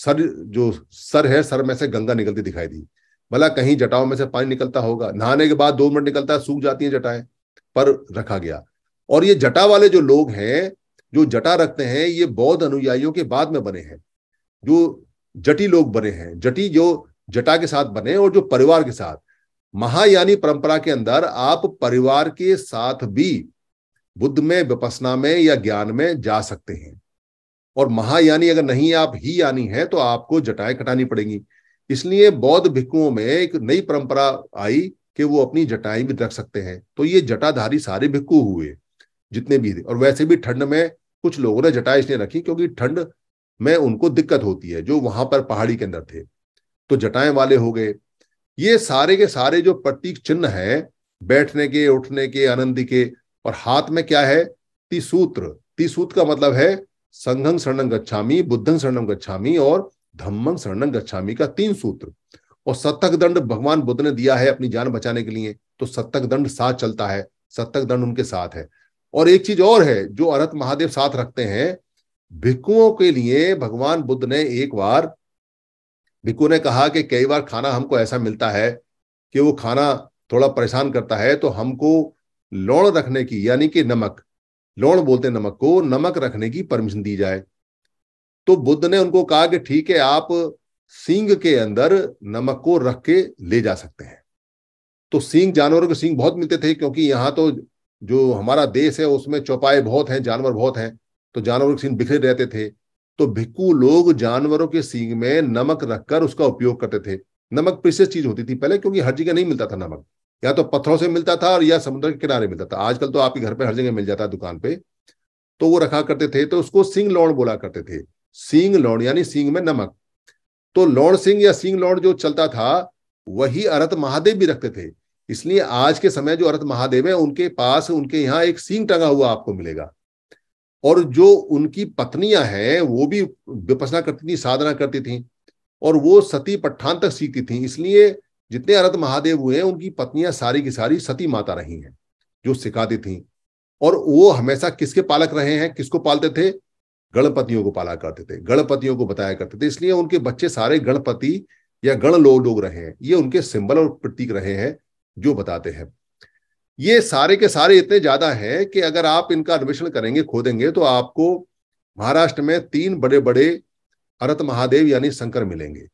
सर जो सर है सर में से गंगा निकलती दिखाई दी भला कहीं जटाओं में से पानी निकलता होगा नहाने के बाद दो मिनट निकलता है सूख जाती है जटाएं पर रखा गया और ये जटा वाले जो लोग हैं जो जटा रखते हैं ये बौद्ध अनुयायियों के बाद में बने हैं जो जटी लोग बने हैं जटी जो जटा के साथ बने और जो परिवार के साथ महायानी परंपरा के अंदर आप परिवार के साथ भी बुद्ध में विपसना में या ज्ञान में जा सकते हैं और महायानी अगर नहीं आप ही यानी है तो आपको जटाएं कटानी पड़ेंगी इसलिए बौद्ध भिक्षुओं में एक नई परंपरा आई कि वो अपनी जटाएं भी रख सकते हैं तो ये जटाधारी सारे भिक्कू हुए जितने भी थे और वैसे भी ठंड में कुछ लोगों ने जटाएं इसलिए रखी क्योंकि ठंड में उनको दिक्कत होती है जो वहां पर पहाड़ी के अंदर थे तो जटाएं वाले हो गए ये सारे के सारे जो प्रतीक चिन्ह है बैठने के उठने के आनंदी के और हाथ में क्या है तिसूत्र तिसूत्र का मतलब है संघं शरणं गच्छामी बुद्धं शरणं गच्छामी और धम्मं शरणं गच्छामी का तीन सूत्र और सत्तक दंड भगवान बुद्ध ने दिया है अपनी जान बचाने के लिए तो सत्तक दंड साथ चलता है सत्तक दंड उनके साथ है और एक चीज और है जो अरत महादेव साथ रखते हैं भिक्कुओं के लिए भगवान बुद्ध ने एक बार भिकू ने कहा कि कई बार खाना हमको ऐसा मिलता है कि वो खाना थोड़ा परेशान करता है तो हमको लोण रखने की यानी कि नमक लोण बोलते नमक को नमक रखने की परमिशन दी जाए तो बुद्ध ने उनको कहा कि ठीक है आप सींग के अंदर नमक को रख के ले जा सकते हैं तो सींग जानवरों के सींग बहुत मिलते थे क्योंकि यहाँ तो जो हमारा देश है उसमें चौपाए बहुत हैं जानवर बहुत हैं तो जानवरों के सींग बिखरे रहते थे तो भिक्कू लोग जानवरों के सींग में नमक रखकर उसका उपयोग करते थे नमक प्रिशियस चीज होती थी पहले क्योंकि हर जगह नहीं मिलता था नमक या तो पत्थरों से मिलता था और या समुद्र के किनारे मिलता था आजकल तो आपके घर पे हर जगह मिल जाता है दुकान पे तो वो रखा करते थे तो उसको सिंग लौड़ बोला करते थे सींग लौड़ यानी सींग में नमक तो लौड़ सिंह या सिंग लौड़ जो चलता था वही अरत महादेव भी रखते थे इसलिए आज के समय जो अरत महादेव है उनके पास उनके यहाँ एक सिंग टंगा हुआ आपको मिलेगा और जो उनकी पत्नियां हैं वो भी विपसना करती थी साधना करती थी और वो सती पठान तक सीखती थी इसलिए जितने अरत महादेव हुए हैं उनकी पत्नियां सारी की सारी सती माता रही हैं जो सिखाती थी और वो हमेशा किसके पालक रहे हैं किसको पालते थे गणपतियों को पाला करते थे गणपतियों को बताया करते थे इसलिए उनके बच्चे सारे गणपति या गण लोग लोग रहे हैं ये उनके सिंबल और प्रतीक रहे हैं जो बताते हैं ये सारे के सारे इतने ज्यादा हैं कि अगर आप इनका अन्वेषण करेंगे खोदेंगे तो आपको महाराष्ट्र में तीन बड़े बड़े अरत महादेव यानी शंकर मिलेंगे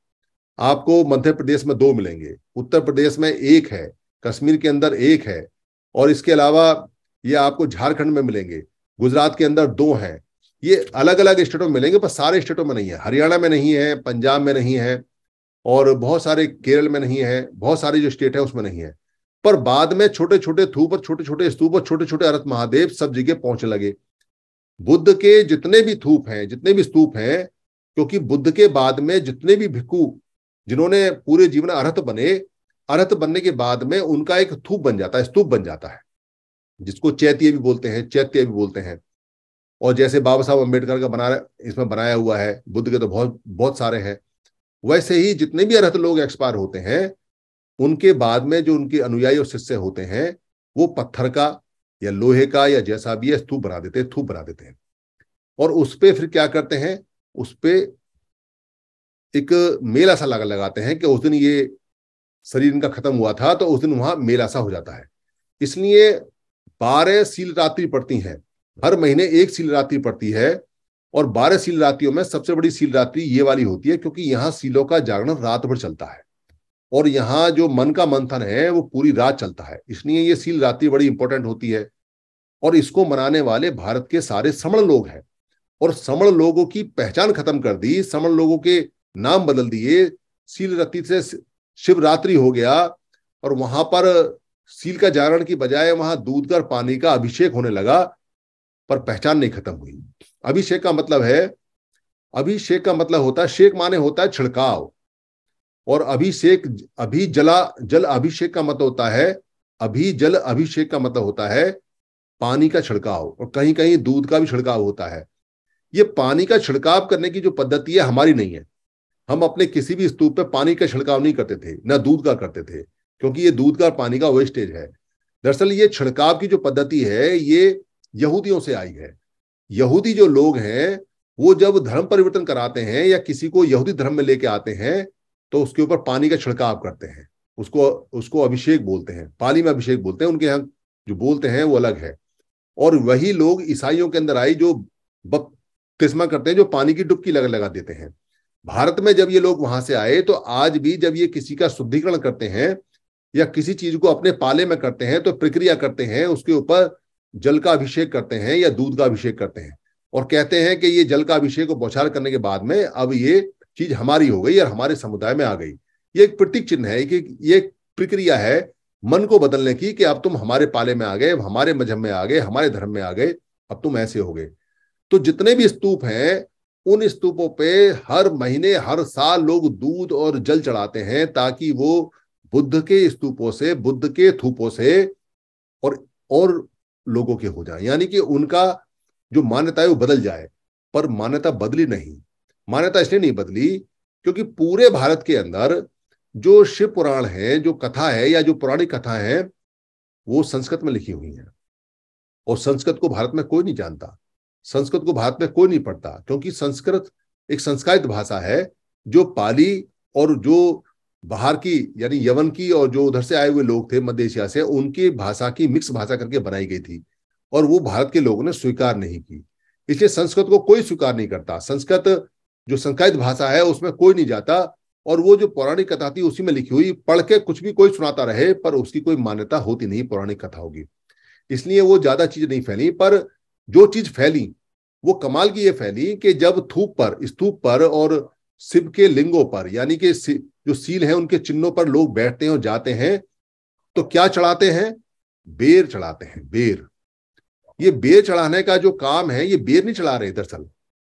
आपको मध्य प्रदेश में दो मिलेंगे उत्तर प्रदेश में एक है कश्मीर के अंदर एक है और इसके अलावा ये आपको झारखंड में मिलेंगे गुजरात के अंदर दो हैं ये अलग अलग स्टेटों में मिलेंगे पर सारे स्टेटों में नहीं है हरियाणा में नहीं है पंजाब में नहीं है और बहुत सारे केरल में नहीं है बहुत सारे जो स्टेट है उसमें नहीं है पर बाद में छोटे छोटे थूप और छोटे छोटे स्तूप और छोटे छोटे अर्थ महादेव सब जगह पहुंचने लगे बुद्ध के जितने भी थूप हैं जितने भी स्तूप हैं क्योंकि बुद्ध के बाद में जितने भी भिक्खु जिन्होंने पूरे जीवन अर्थ बने अर्थ बनने के बाद में उनका एक थूप बन जाता है स्तूप बन जाता है जिसको चैत्य भी बोलते हैं चैत्य भी बोलते हैं और जैसे बाबा साहब अम्बेडकर का बना इसमें बनाया हुआ है बुद्ध के तो बहुत बहुत सारे हैं वैसे ही जितने भी अर्थ लोग एक्सपायर होते हैं उनके बाद में जो उनके अनुयायी और शिष्य होते हैं वो पत्थर का या लोहे का या जैसा भी है स्तूप बना देते हैं थूप बना देते हैं और उस पर फिर क्या करते हैं उस पर एक मेला सा लगा लगाते हैं कि उस दिन ये शरीर इनका खत्म हुआ था तो उस दिन वहां मेला सा हो जाता है इसलिए बारह सील रात्रि पड़ती हैं हर महीने एक सील रात्रि पड़ती है और बारह सील रात्रियों में सबसे बड़ी सील रात्रि ये वाली होती है क्योंकि यहाँ सीलों का जागरण रात भर चलता है और यहाँ जो मन का मंथन है वो पूरी रात चलता है इसलिए ये सील रात्रि बड़ी इंपॉर्टेंट होती है और इसको मनाने वाले भारत के सारे समण लोग हैं और समण लोगों की पहचान खत्म कर दी समण लोगों के नाम बदल दिए सील रत्ती से शिवरात्रि हो गया और वहां पर सील का जागरण की बजाय वहां दूध कर पानी का अभिषेक होने लगा पर पहचान नहीं खत्म हुई अभिषेक का मतलब है अभिषेक का मतलब होता है शेक माने होता है छिड़काव और अभिषेक अभी जला जल अभिषेक का मत होता है अभी जल अभिषेक का मतलब होता है पानी का छिड़काव और कहीं कहीं दूध का भी छिड़काव होता है ये पानी का छिड़काव करने की जो पद्धति है हमारी नहीं है हम अपने किसी भी स्तूप पे पानी का छिड़काव नहीं करते थे ना दूध का करते थे क्योंकि ये दूध का पानी का वेस्टेज है दरअसल ये छिड़काव की जो पद्धति है ये यहूदियों से आई है यहूदी जो लोग हैं वो जब धर्म परिवर्तन कराते हैं या किसी को यहूदी धर्म में लेके आते हैं तो उसके ऊपर पानी का छिड़काव करते हैं उसको उसको अभिषेक बोलते हैं पाली में अभिषेक बोलते हैं उनके यहाँ जो बोलते हैं वो अलग है और वही लोग ईसाइयों के अंदर आई जो बपतिस्मा करते हैं जो पानी की डुबकी लगा लगा देते हैं भारत में जब ये लोग वहां से आए तो आज भी जब ये किसी का शुद्धिकरण करते हैं या किसी चीज को अपने पाले में करते हैं तो प्रक्रिया करते हैं उसके ऊपर जल का अभिषेक करते हैं या दूध का अभिषेक करते हैं और कहते हैं कि ये जल का अभिषेक और बौछार करने के बाद में अब ये चीज हमारी हो गई और हमारे समुदाय में आ गई ये एक प्रतीक चिन्ह है कि ये प्रक्रिया है मन को बदलने की कि अब तुम हमारे पाले में आ गए हमारे मजहब में आ गए हमारे धर्म में आ गए अब तुम ऐसे हो गए तो जितने भी स्तूप हैं उन स्तूपों पे हर महीने हर साल लोग दूध और जल चढ़ाते हैं ताकि वो बुद्ध के स्तूपों से बुद्ध के थूपों से और और लोगों के हो जाए यानी कि उनका जो मान्यता है वो बदल जाए पर मान्यता बदली नहीं मान्यता इसलिए नहीं बदली क्योंकि पूरे भारत के अंदर जो शिव पुराण है जो कथा है या जो पौराणिक कथा है वो संस्कृत में लिखी हुई है और संस्कृत को भारत में कोई नहीं जानता संस्कृत को भारत में कोई नहीं पढ़ता क्योंकि संस्कृत एक संस्कारित भाषा है जो पाली और जो बाहर की यानी यवन की और जो उधर से आए हुए लोग थे मध्य एशिया से उनकी भाषा की मिक्स भाषा करके बनाई गई थी और वो भारत के लोगों ने स्वीकार नहीं की इसलिए संस्कृत को कोई स्वीकार नहीं करता संस्कृत जो संस्कृत भाषा है उसमें कोई नहीं जाता और वो जो पौराणिक कथा थी उसी में लिखी हुई पढ़ के कुछ भी कोई सुनाता रहे पर उसकी कोई मान्यता होती नहीं पौराणिक कथाओं की इसलिए वो ज्यादा चीज नहीं फैली पर जो चीज फैली वो कमाल की ये फैली कि जब थूप पर स्तूप पर और शिव के लिंगों पर यानी कि जो सील है उनके चिन्हों पर लोग बैठते हैं और जाते हैं तो क्या चढ़ाते हैं बेर चढ़ाते हैं बेर ये बेर चढ़ाने का जो काम है ये बेर नहीं चढ़ा रहे दरअसल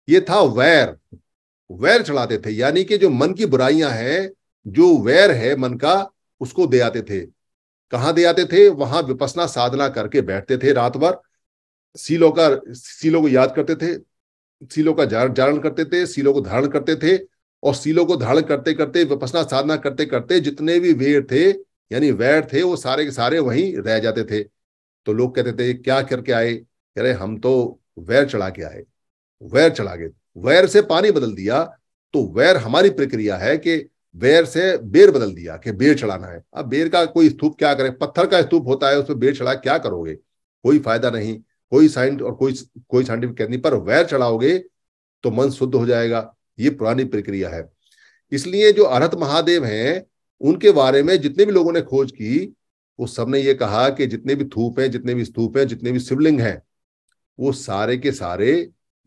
ये था वैर वैर चढ़ाते थे यानी कि जो मन की बुराइयां हैं जो वैर है मन का उसको दे आते थे कहाँ दे आते थे वहां विपसना साधना करके बैठते थे रात भर सीलों का सीलों को याद करते थे सीलों का जारण करते थे सीलों को धारण करते थे और सीलों को धारण करते करते विपसना साधना करते करते जितने भी वेर थे यानी वैर थे वो सारे के सारे वहीं रह जाते थे तो लोग कहते थे क्या करके आए कह रहे हम तो वैर चढ़ा के आए वैर चढ़ा गए वैर से पानी बदल दिया तो वैर हमारी प्रक्रिया है कि वैर से बेर बदल दिया कि बेर चढ़ाना है अब बेर का कोई स्तूप क्या करे पत्थर का स्तूप होता है उसमें बेर चढ़ा क्या करोगे कोई फायदा नहीं कोई साइंस और कोई कोई साइंटिफिक कहनी पर वैर चढ़ाओगे तो मन शुद्ध हो जाएगा ये पुरानी प्रक्रिया है इसलिए जो अर्थ महादेव हैं उनके बारे में जितने भी लोगों ने खोज की उस सबने ये कहा कि जितने भी थूप हैं जितने भी स्तूप हैं जितने भी शिवलिंग हैं वो सारे के सारे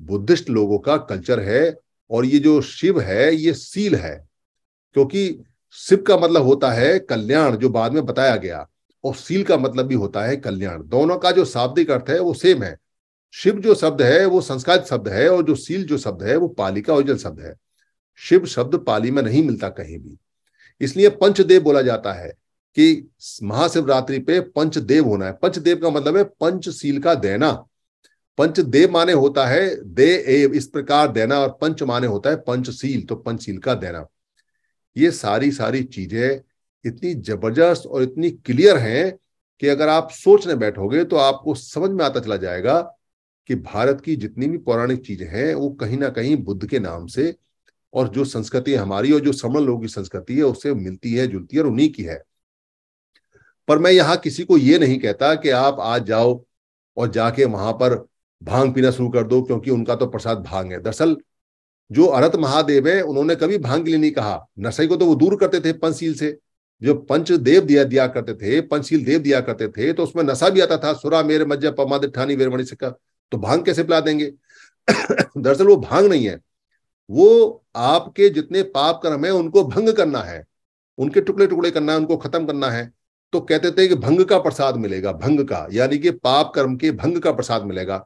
बुद्धिस्ट लोगों का कल्चर है और ये जो शिव है ये सील है क्योंकि शिव का मतलब होता है कल्याण जो बाद में बताया गया और सील का मतलब भी होता है कल्याण दोनों का जो शाब्दिक अर्थ है वो सेम है शिव जो शब्द है वो संस्कृत शब्द है और जो सील जो शब्द है वो पाली का ओरिजिनल शब्द है शिव शब्द पाली में नहीं मिलता कहीं भी इसलिए पंचदेव बोला जाता है कि महाशिवरात्रि पे पंचदेव होना है पंचदेव का मतलब है पंच सील का देना पंच दे माने होता है दे एव इस प्रकार देना और पंच माने होता है पंचशील तो पंचशील का देना ये सारी सारी चीजें इतनी जबरदस्त और इतनी क्लियर हैं कि अगर आप सोचने बैठोगे तो आपको समझ में आता चला जाएगा कि भारत की जितनी भी पौराणिक चीजें हैं वो कहीं ना कहीं बुद्ध के नाम से और जो संस्कृति हमारी और जो समण लोगों की संस्कृति है उससे मिलती है जुलती है और उन्हीं की है पर मैं यहां किसी को ये नहीं कहता कि आप आज जाओ और जाके वहां पर भांग पीना शुरू कर दो क्योंकि उनका तो प्रसाद भांग है दरअसल जो अरत महादेव है उन्होंने कभी भांग के लिए नहीं कहा नशे को तो वो दूर करते थे पंचशील से जो पंचदेव दिया दिया करते थे पंचशील देव दिया करते थे तो उसमें नशा भी आता था सुरा मेरे मज्जा पमाद ठानी वेरमणि सिक्का तो भांग कैसे पिला देंगे <coughs> दरअसल वो भांग नहीं है वो आपके जितने पाप कर्म है उनको भंग करना है उनके टुकड़े टुकड़े करना है उनको खत्म करना है तो कहते थे कि भंग का प्रसाद मिलेगा भंग का यानी कि पाप कर्म के भंग का प्रसाद मिलेगा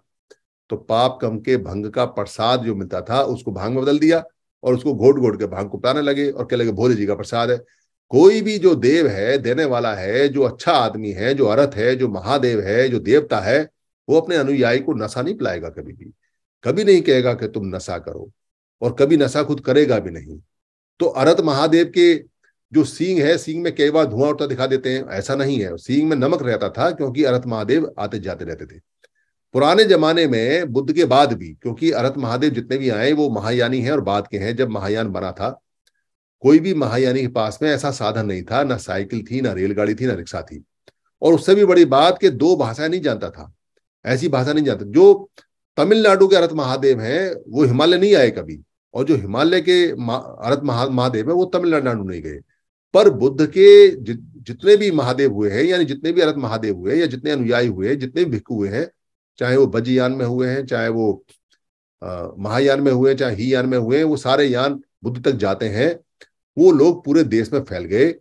तो पाप कम के भंग का प्रसाद जो मिलता था उसको भांग में बदल दिया और उसको घोट घोट के भांग को पिलाने लगे और कह लगे भोले जी का प्रसाद है कोई भी जो देव है देने वाला है जो अच्छा आदमी है जो अरथ है जो महादेव है जो देवता है वो अपने अनुयायी को नशा नहीं पिलाएगा कभी भी कभी नहीं कहेगा कि तुम नशा करो और कभी नशा खुद करेगा भी नहीं तो अरत महादेव के जो सींग है सींग में कई बार धुआं उठता दिखा देते हैं ऐसा नहीं है सींग में नमक रहता था क्योंकि अरत महादेव आते जाते रहते थे पुराने जमाने में बुद्ध के बाद भी क्योंकि अरत महादेव जितने भी आए वो महायानी हैं और बाद के हैं जब महायान बना था कोई भी महायानी के पास में ऐसा साधन नहीं था ना साइकिल थी ना रेलगाड़ी थी ना रिक्शा थी और उससे भी बड़ी बात के दो भाषाएं नहीं जानता था ऐसी भाषा नहीं जानता जो तमिलनाडु के अरत महादेव हैं वो हिमालय नहीं आए कभी और जो हिमालय के अरत महादेव है वो तमिलनाडु नहीं गए पर बुद्ध के जितने भी महादेव हुए हैं यानी जितने भी अरत महादेव हुए या जितने अनुयायी हुए जितने भी भिक्खु हुए हैं चाहे वो बजयान में हुए हैं चाहे वो महायान में हुए चाहे ही यान में हुए वो सारे यान बुद्ध तक जाते हैं वो लोग पूरे देश में फैल गए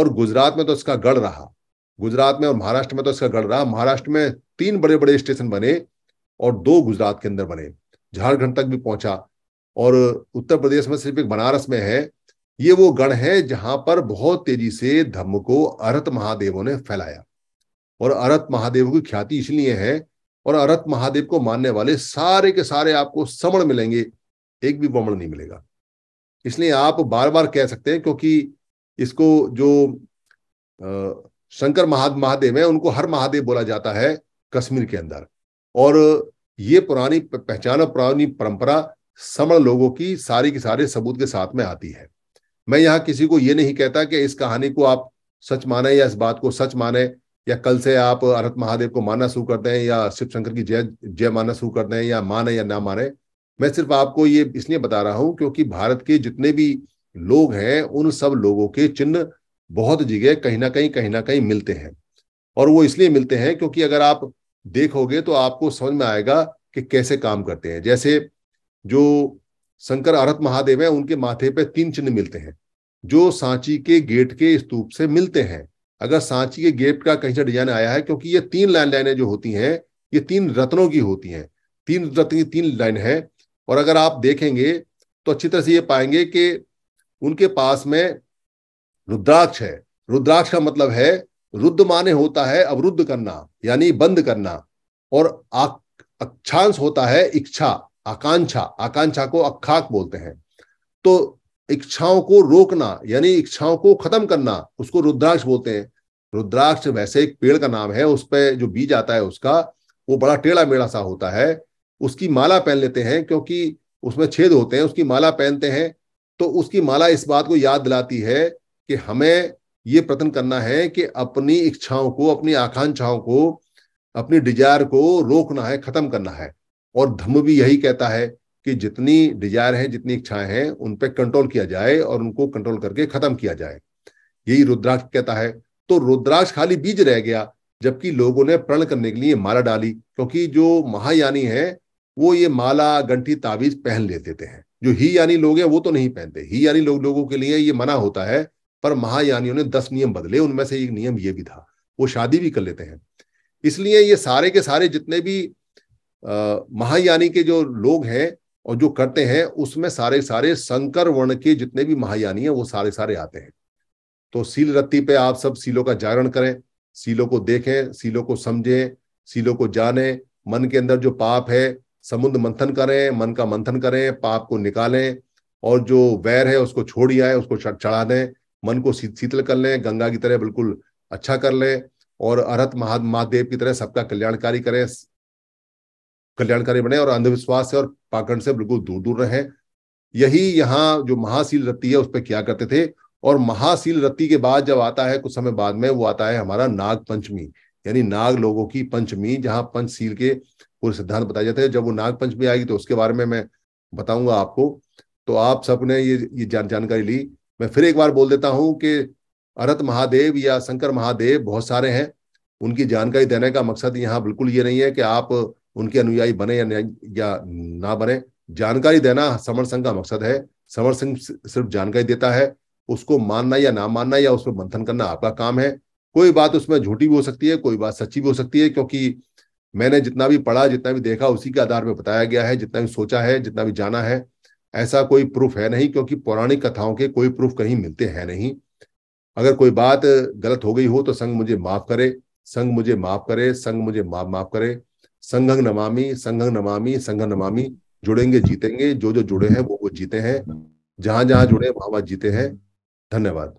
और गुजरात में तो इसका गढ़ रहा गुजरात में और महाराष्ट्र में तो इसका गढ़ रहा महाराष्ट्र में तीन बड़े बड़े स्टेशन बने और दो गुजरात के अंदर बने झारखंड तक भी पहुंचा और उत्तर प्रदेश में सिर्फ एक बनारस में है ये वो गढ़ है जहां पर बहुत तेजी से धम्म को अरत महादेवों ने फैलाया और अरत महादेव की ख्याति इसलिए है और अरत महादेव को मानने वाले सारे के सारे आपको समण मिलेंगे एक भी वमण नहीं मिलेगा इसलिए आप बार बार कह सकते हैं क्योंकि इसको जो शंकर महा महादेव है उनको हर महादेव बोला जाता है कश्मीर के अंदर और ये पुरानी पहचान और पुरानी परंपरा समण लोगों की सारी के सारे सबूत के साथ में आती है मैं यहाँ किसी को ये नहीं कहता कि इस कहानी को आप सच माने या इस बात को सच माने या कल से आप अरत महादेव को मानना शुरू कर हैं या शिव शंकर की जय जय मानना शुरू कर हैं या माने या ना माने मैं सिर्फ आपको ये इसलिए बता रहा हूं क्योंकि भारत के जितने भी लोग हैं उन सब लोगों के चिन्ह बहुत जगह कहीं ना कहीं कहीं ना कहीं मिलते हैं और वो इसलिए मिलते हैं क्योंकि अगर आप देखोगे तो आपको समझ में आएगा कि कैसे काम करते हैं जैसे जो शंकर अरहत महादेव है उनके माथे पर तीन चिन्ह मिलते हैं जो सांची के गेट के स्तूप से मिलते हैं अगर सांची के गेट का कहीं से डिजाइन आया है क्योंकि ये तीन लाइन लाइनें जो होती हैं ये तीन रत्नों की होती हैं तीन रत्न की तीन लाइन है और अगर आप देखेंगे तो अच्छी तरह से ये पाएंगे कि उनके पास में रुद्राक्ष है रुद्राक्ष का मतलब है रुद्र माने होता है अवरुद्ध करना यानी बंद करना और अक्षांश होता है इच्छा आकांक्षा आकांक्षा को अखाक बोलते हैं तो इच्छाओं को रोकना यानी इच्छाओं को खत्म करना उसको रुद्राक्ष बोलते हैं रुद्राक्ष वैसे एक पेड़ का नाम है उस पर जो बीज आता है उसका वो बड़ा टेढ़ा मेढ़ा सा होता है उसकी माला पहन लेते हैं क्योंकि उसमें छेद होते हैं उसकी माला पहनते हैं तो उसकी माला इस बात को याद दिलाती है कि हमें ये प्रतन करना है कि अपनी इच्छाओं को अपनी आकांक्षाओं को अपनी डिजायर को रोकना है खत्म करना है और धम्म भी यही कहता है कि जितनी डिजायर है जितनी इच्छाएं हैं उन पर कंट्रोल किया जाए और उनको कंट्रोल करके खत्म किया जाए यही रुद्राक्ष कहता है तो रुद्राक्ष खाली बीज रह गया जबकि लोगों ने प्रण करने के लिए माला डाली क्योंकि जो महायानी है वो ये माला गंठी ताबीज पहन ले देते हैं जो ही यानी लोग हैं वो तो नहीं पहनते ही यानी लोग लोगों के लिए ये मना होता है पर महायानियों ने दस नियम बदले उनमें से एक नियम ये भी था वो शादी भी कर लेते हैं इसलिए ये सारे के सारे जितने भी महायानी के जो लोग हैं और जो करते हैं उसमें सारे सारे शंकर वर्ण के जितने भी महायानी है वो सारे सारे आते हैं तो सील रत्ती पे आप सब सीलों का जागरण करें सीलों को देखें सीलों को समझें सीलों को जाने मन के अंदर जो पाप है समुद्र मंथन करें मन का मंथन करें पाप को निकालें और जो वैर है उसको छोड़ आए उसको चढ़ा दें मन को शीतल कर लें गंगा की तरह बिल्कुल अच्छा कर लें और अरहत महा महादेव की तरह सबका कल्याणकारी करें कल्याणकारी बने और अंधविश्वास से और पाखंड से बिल्कुल दूर दूर रहे यही यहाँ जो महाशील रत्ती है उस पर किया करते थे और महाशील रत्ती के बाद जब आता है कुछ समय बाद में वो आता है हमारा नाग पंचमी यानी नाग लोगों की पंचमी जहाँ पंचशील के पूरे सिद्धांत बताए जाते हैं जब वो नाग पंचमी आएगी तो उसके बारे में मैं बताऊंगा आपको तो आप सबने ये ये जान, जानकारी ली मैं फिर एक बार बोल देता हूं कि अरत महादेव या शंकर महादेव बहुत सारे हैं उनकी जानकारी देने का मकसद यहाँ बिल्कुल ये नहीं है कि आप उनके अनुयायी बने या, या ना बने जानकारी देना समर संघ का मकसद है समर संघ सिर्फ जानकारी देता है उसको मानना या ना मानना या उस पर मंथन करना आपका काम है कोई बात उसमें झूठी भी हो सकती है कोई बात सच्ची भी हो सकती है क्योंकि मैंने जितना भी पढ़ा जितना भी देखा उसी के आधार पर बताया गया है जितना भी सोचा है जितना भी जाना है ऐसा कोई प्रूफ है नहीं क्योंकि पौराणिक कथाओं के कोई प्रूफ कहीं मिलते हैं नहीं अगर कोई बात गलत हो गई हो तो संघ मुझे माफ करे संघ मुझे माफ करे संघ मुझे माफ माफ करे संगम नमामि संगंग नमामि संगम नमामि जुड़ेंगे जीतेंगे जो जो जुड़े हैं वो वो जीते हैं जहां जहां
जुड़े वहां वहां जीते हैं धन्यवाद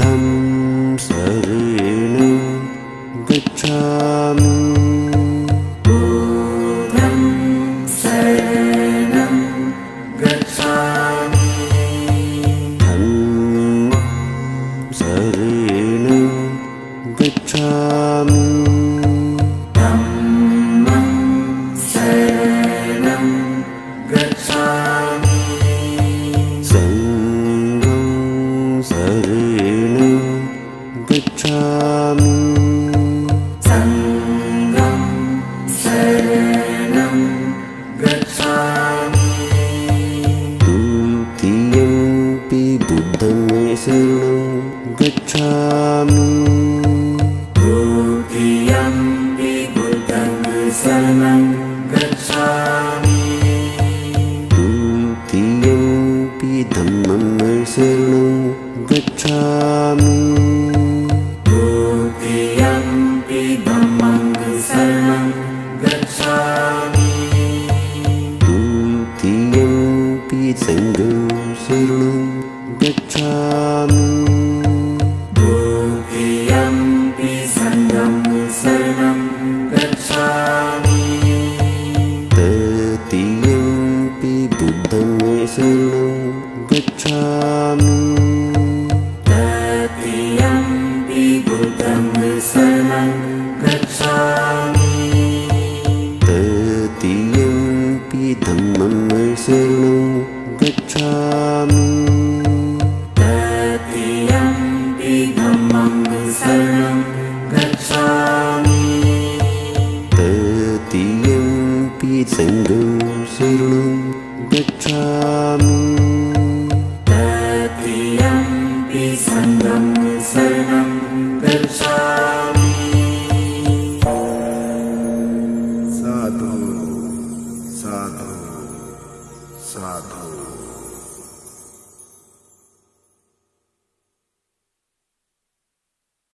तं सर्वेण गच्छामि